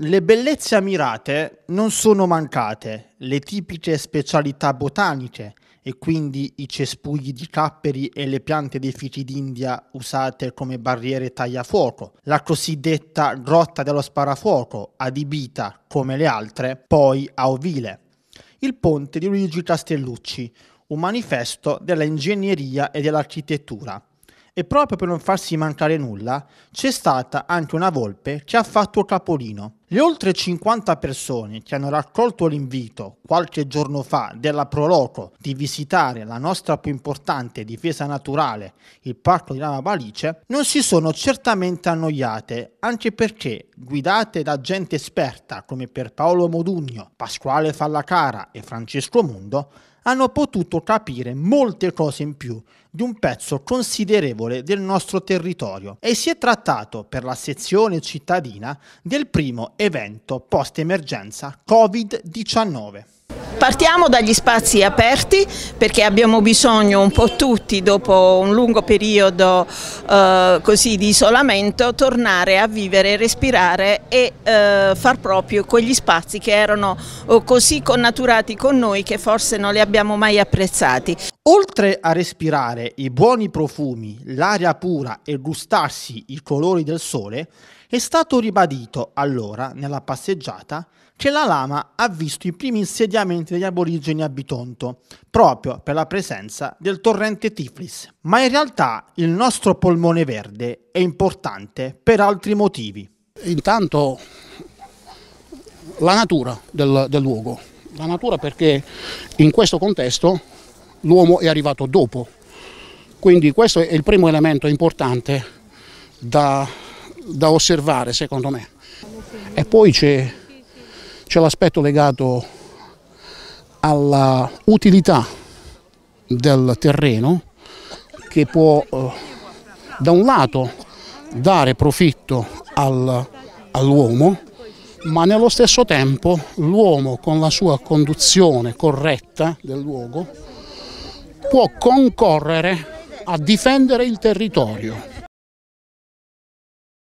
Le bellezze ammirate non sono mancate, le tipiche specialità botaniche e quindi i cespugli di capperi e le piante dei fichi d'India usate come barriere tagliafuoco, la cosiddetta grotta dello sparafuoco, adibita, come le altre, poi a ovile, il ponte di Luigi Castellucci, un manifesto della ingegneria e dell'architettura. E proprio per non farsi mancare nulla, c'è stata anche una volpe che ha fatto capolino. Le oltre 50 persone che hanno raccolto l'invito qualche giorno fa della Proloco di visitare la nostra più importante difesa naturale, il Parco di Lama Balice, non si sono certamente annoiate, anche perché, guidate da gente esperta come Pierpaolo Modugno, Pasquale Fallacara e Francesco Mundo, hanno potuto capire molte cose in più di un pezzo considerevole del nostro territorio e si è trattato per la sezione cittadina del primo evento post-emergenza Covid-19. Partiamo dagli spazi aperti perché abbiamo bisogno un po' tutti dopo un lungo periodo eh, così di isolamento tornare a vivere, respirare e eh, far proprio quegli spazi che erano oh, così connaturati con noi che forse non li abbiamo mai apprezzati. Oltre a respirare i buoni profumi, l'aria pura e gustarsi i colori del sole, è stato ribadito allora nella passeggiata che la lama ha visto i primi insediamenti degli aborigeni a Bitonto, proprio per la presenza del torrente Tiflis. Ma in realtà il nostro polmone verde è importante per altri motivi. Intanto la natura del, del luogo, la natura perché in questo contesto l'uomo è arrivato dopo. Quindi questo è il primo elemento importante da, da osservare secondo me. E poi c'è, l'aspetto legato alla utilità del terreno che può eh, da un lato dare profitto al, all'uomo ma nello stesso tempo l'uomo con la sua conduzione corretta del luogo può concorrere a difendere il territorio.